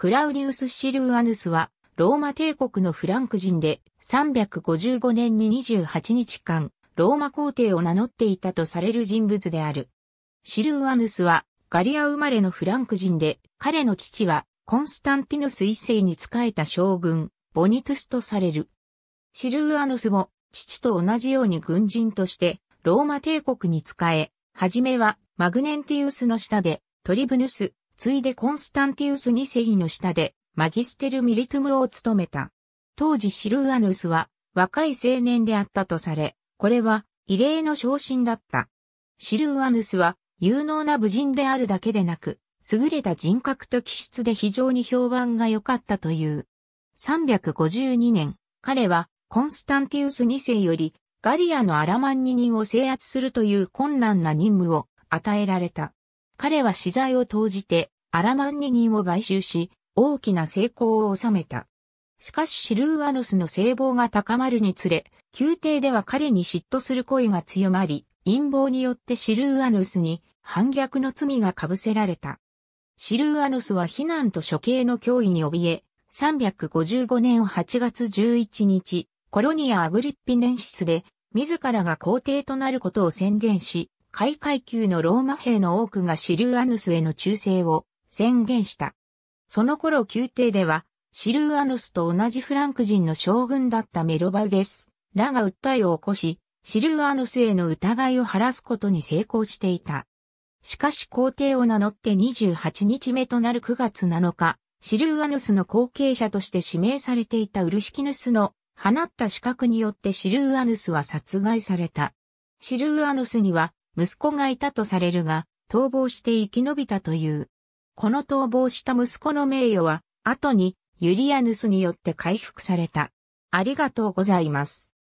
クラウディウス・シルーアヌスは、ローマ帝国のフランク人で、355年に28日間、ローマ皇帝を名乗っていたとされる人物である。シルーアヌスは、ガリア生まれのフランク人で、彼の父は、コンスタンティヌス一世に仕えた将軍、ボニトゥスとされる。シルーアヌスも、父と同じように軍人として、ローマ帝国に仕え、はじめは、マグネンティウスの下で、トリブヌス、ついでコンスタンティウス2世の下でマギステル・ミリトゥムを務めた。当時シルーアヌスは若い青年であったとされ、これは異例の昇進だった。シルーアヌスは有能な武人であるだけでなく、優れた人格と気質で非常に評判が良かったという。352年、彼はコンスタンティウス2世よりガリアのアラマンニ人を制圧するという困難な任務を与えられた。彼は資材を投じてアラマンニ人を買収し、大きな成功を収めた。しかしシルーアノスの性望が高まるにつれ、宮廷では彼に嫉妬する声が強まり、陰謀によってシルーアノスに反逆の罪が被せられた。シルーアノスは非難と処刑の脅威に怯え、355年8月11日、コロニア・アグリッピネンシスで、自らが皇帝となることを宣言し、海階級のローマ兵の多くがシルーアヌスへの忠誠を宣言した。その頃宮廷では、シルーアヌスと同じフランク人の将軍だったメロバウデスらが訴えを起こし、シルーアヌスへの疑いを晴らすことに成功していた。しかし皇帝を名乗って28日目となる9月7日、シルーアヌスの後継者として指名されていたウルシキヌスの放った資格によってシルーアヌスは殺害された。シルーアヌスには息子がいたとされるが、逃亡して生き延びたという。この逃亡した息子の名誉は、後にユリアヌスによって回復された。ありがとうございます。